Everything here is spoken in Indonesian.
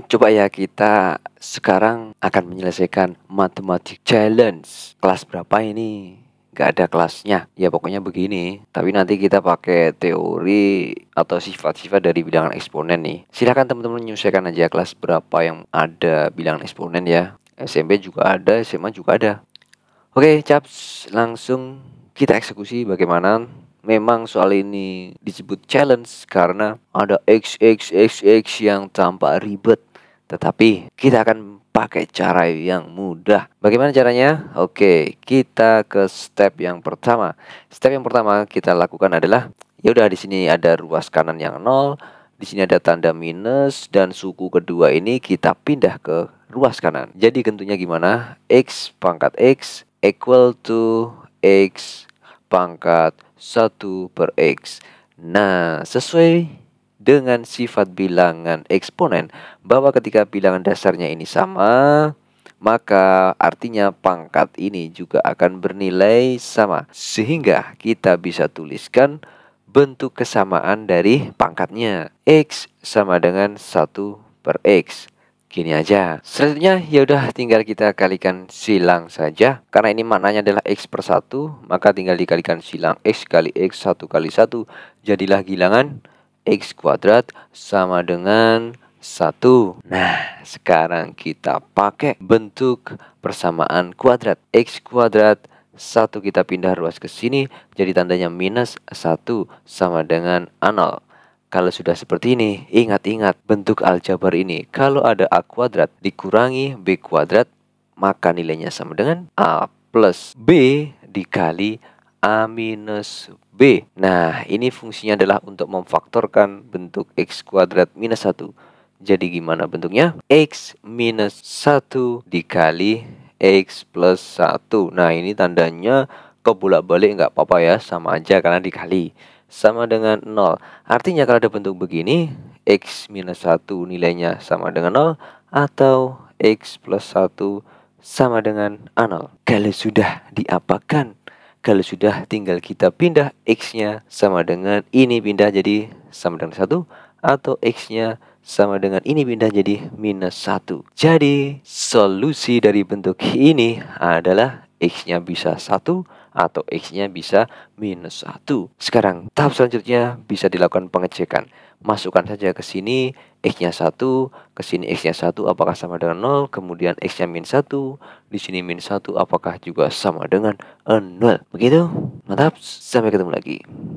coba ya kita sekarang akan menyelesaikan matematik challenge. Kelas berapa ini? Gak ada kelasnya. Ya pokoknya begini. Tapi nanti kita pakai teori atau sifat-sifat dari bilangan eksponen nih. Silahkan teman-teman menyelesaikan aja kelas berapa yang ada bilangan eksponen ya. SMP juga ada, SMA juga ada. Oke, caps langsung kita eksekusi bagaimana Memang soal ini disebut challenge karena ada XXXX yang tampak ribet. Tetapi kita akan pakai cara yang mudah. Bagaimana caranya? Oke, kita ke step yang pertama. Step yang pertama kita lakukan adalah ya udah di sini ada ruas kanan yang nol, di sini ada tanda minus dan suku kedua ini kita pindah ke ruas kanan. Jadi tentunya gimana? X pangkat X equal to X pangkat 1 per X. Nah, sesuai dengan sifat bilangan eksponen bahwa ketika bilangan dasarnya ini sama, maka artinya pangkat ini juga akan bernilai sama. Sehingga kita bisa tuliskan bentuk kesamaan dari pangkatnya. X sama dengan 1 per X gini aja. Selanjutnya ya udah tinggal kita kalikan silang saja. Karena ini maknanya adalah x per 1, maka tinggal dikalikan silang x kali x satu kali satu Jadilah gilangan x kuadrat sama dengan satu. Nah, sekarang kita pakai bentuk persamaan kuadrat. x kuadrat satu kita pindah ruas ke sini, jadi tandanya minus satu sama dengan a kalau sudah seperti ini, ingat-ingat bentuk aljabar ini. Kalau ada A kuadrat dikurangi B kuadrat, maka nilainya sama dengan A plus B dikali A minus B. Nah, ini fungsinya adalah untuk memfaktorkan bentuk X kuadrat minus 1. Jadi gimana bentuknya? X minus 1 dikali X plus 1. Nah, ini tandanya kebolak-balik nggak apa-apa ya, sama aja karena dikali sama dengan 0. Artinya kalau ada bentuk begini, X minus 1 nilainya sama dengan 0 atau X plus 1 sama dengan A0. Kalau sudah diapakan, kalau sudah tinggal kita pindah X-nya sama dengan ini pindah jadi sama dengan 1 atau X-nya sama dengan ini pindah jadi minus 1. Jadi solusi dari bentuk ini adalah X-nya bisa 1 atau X-nya bisa minus 1. Sekarang tahap selanjutnya bisa dilakukan pengecekan. Masukkan saja ke sini X-nya 1, ke sini X-nya 1 apakah sama dengan 0, kemudian X-nya minus 1, di sini minus 1 apakah juga sama dengan 0. Begitu? Mantap, sampai ketemu lagi.